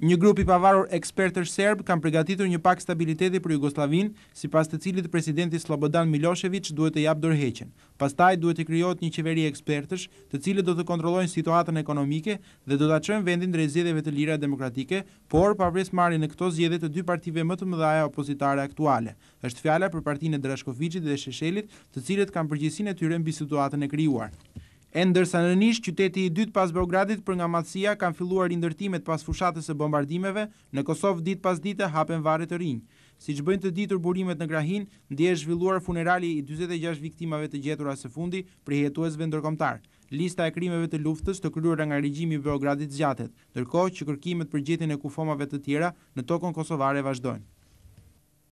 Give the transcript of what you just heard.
Një grup i pavarur ekspertër serb kanë përgatitur një pak stabiliteti për Jugoslavin, si pas të cilit presidenti Slobodan Milošević duhet të japë dorheqen. Pastaj duhet të kryot një qeveri ekspertësh të cilit do të kontrollojnë situatën ekonomike dhe do të qënë vendin drejt të lira demokratike, por pavres marri në këto zjedhe të dy partive më të mëdhaja opositare aktuale. është fjala për partinë e Drashkovicit dhe Sheshelit të cilit kanë përgjësin e tyre mbi situatën e E ndërsa në nishë, qyteti i dytë pas Beogradit për nga matësia kanë filluar indërtimet pas fushatës e bombardimeve, në Kosovë ditë pas dite hapen vare të rinjë. Si që bëjnë të ditur burimet në Grahin, ndje e zhvilluar funerali i 26 viktimave të gjetura se fundi për jetues vendërkomtar. Lista e krimeve të luftës të kryrë nga regjimi Beogradit zgjatet, dërko që kërkimet për gjetin e kufomave të tjera në tokon kosovare vazhdojnë.